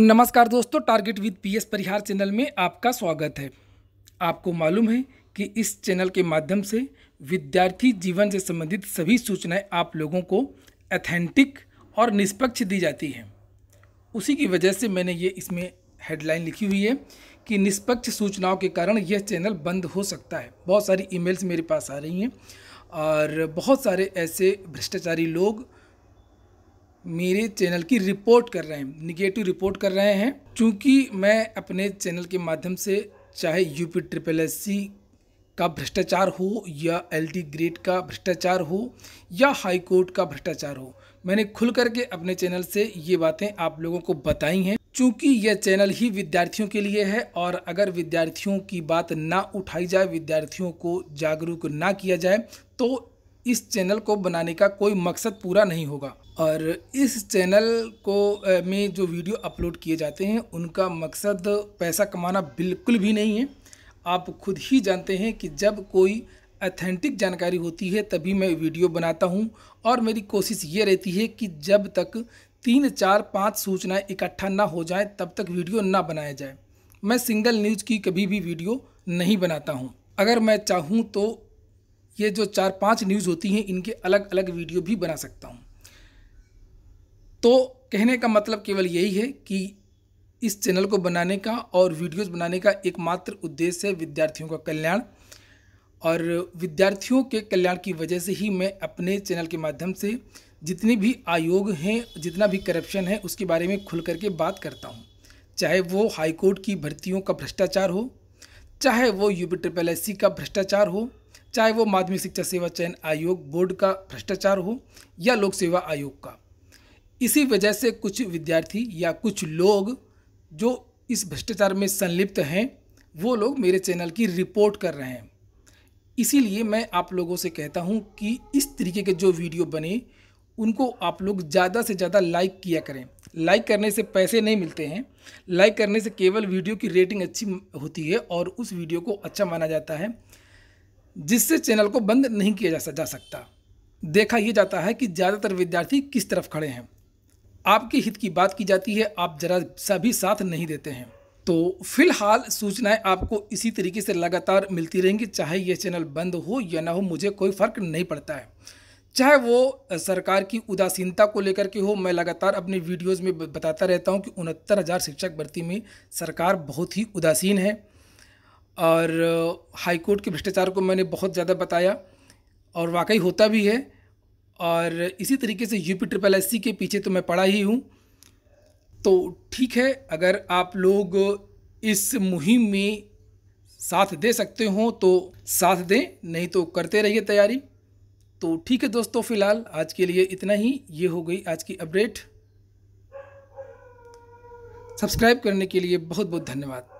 नमस्कार दोस्तों target with PS Parihar channel में आपका स्वागत है आपको मालूम है कि इस चैनल के माध्यम से विद्यार्थी जीवन से संबंधित सभी सूचनाएं आप लोगों को अथेंटिक और निष्पक्ष दी जाती हैं उसी की वजह से मैंने ये इसमें हेडलाइन लिखी हुई है कि निष्पक्ष सूचनाओं के कारण यह चैनल बंद हो सकता है बहुत सारी ईमेल्स मेरे पास आ रही हैं और बहुत सारे ऐसे भ्रष्टाचारी लोग मेरे चैनल की रिपोर्ट कर रहे हैं निगेटिव रिपोर्ट कर रहे हैं क्योंकि मैं अपने चैनल के माध्यम से चाहे यूपी ट्रिपल एस सी का भ्रष्टाचार हो या एल डी ग्रेड का भ्रष्टाचार हो या हाई कोर्ट का भ्रष्टाचार हो मैंने खुल करके अपने चैनल से ये बातें आप लोगों को बताई हैं चूँकि यह चैनल ही विद्यार्थियों के लिए है और अगर विद्यार्थियों की बात ना उठाई जाए विद्यार्थियों को जागरूक ना किया जाए तो इस चैनल को बनाने का कोई मकसद पूरा नहीं होगा और इस चैनल को में जो वीडियो अपलोड किए जाते हैं उनका मकसद पैसा कमाना बिल्कुल भी नहीं है आप खुद ही जानते हैं कि जब कोई अथेंटिक जानकारी होती है तभी मैं वीडियो बनाता हूं और मेरी कोशिश ये रहती है कि जब तक तीन चार पाँच सूचनाएँ इकट्ठा ना हो जाए तब तक वीडियो ना बनाया जाए मैं सिंगल न्यूज़ की कभी भी वीडियो नहीं बनाता हूँ अगर मैं चाहूँ तो ये जो चार पांच न्यूज़ होती हैं इनके अलग अलग वीडियो भी बना सकता हूँ तो कहने का मतलब केवल यही है कि इस चैनल को बनाने का और वीडियोस बनाने का एकमात्र उद्देश्य है विद्यार्थियों का कल्याण और विद्यार्थियों के कल्याण की वजह से ही मैं अपने चैनल के माध्यम से जितने भी आयोग हैं जितना भी करप्शन है उसके बारे में खुल करके बात करता हूँ चाहे वो हाईकोर्ट की भर्तियों का भ्रष्टाचार हो चाहे वो यू ट्रिपल एस का भ्रष्टाचार हो चाहे वो माध्यमिक शिक्षा सेवा चयन आयोग बोर्ड का भ्रष्टाचार हो या लोक सेवा आयोग का इसी वजह से कुछ विद्यार्थी या कुछ लोग जो इस भ्रष्टाचार में संलिप्त हैं वो लोग मेरे चैनल की रिपोर्ट कर रहे हैं इसीलिए मैं आप लोगों से कहता हूँ कि इस तरीके के जो वीडियो बने उनको आप लोग ज़्यादा से ज़्यादा लाइक किया करें लाइक करने से पैसे नहीं मिलते हैं लाइक करने से केवल वीडियो की रेटिंग अच्छी होती है और उस वीडियो को अच्छा माना जाता है जिससे चैनल को बंद नहीं किया जा सकता देखा यह जाता है कि ज़्यादातर विद्यार्थी किस तरफ खड़े हैं आपके हित की बात की जाती है आप जरा सा भी साथ नहीं देते हैं तो फिलहाल सूचनाएं आपको इसी तरीके से लगातार मिलती रहेंगी चाहे ये चैनल बंद हो या ना हो मुझे कोई फ़र्क नहीं पड़ता है चाहे वो सरकार की उदासीनता को लेकर के हो मैं लगातार अपनी वीडियोज़ में बताता रहता हूँ कि उनहत्तर हज़ार शिक्षक भर्ती में सरकार बहुत ही उदासीन है और हाई कोर्ट के भ्रष्टाचार को मैंने बहुत ज़्यादा बताया और वाकई होता भी है और इसी तरीके से यूपी ट्रिपल एस के पीछे तो मैं पढ़ा ही हूँ तो ठीक है अगर आप लोग इस मुहिम में साथ दे सकते हो तो साथ दें नहीं तो करते रहिए तैयारी तो ठीक है दोस्तों फ़िलहाल आज के लिए इतना ही ये हो गई आज की अपडेट सब्सक्राइब करने के लिए बहुत बहुत धन्यवाद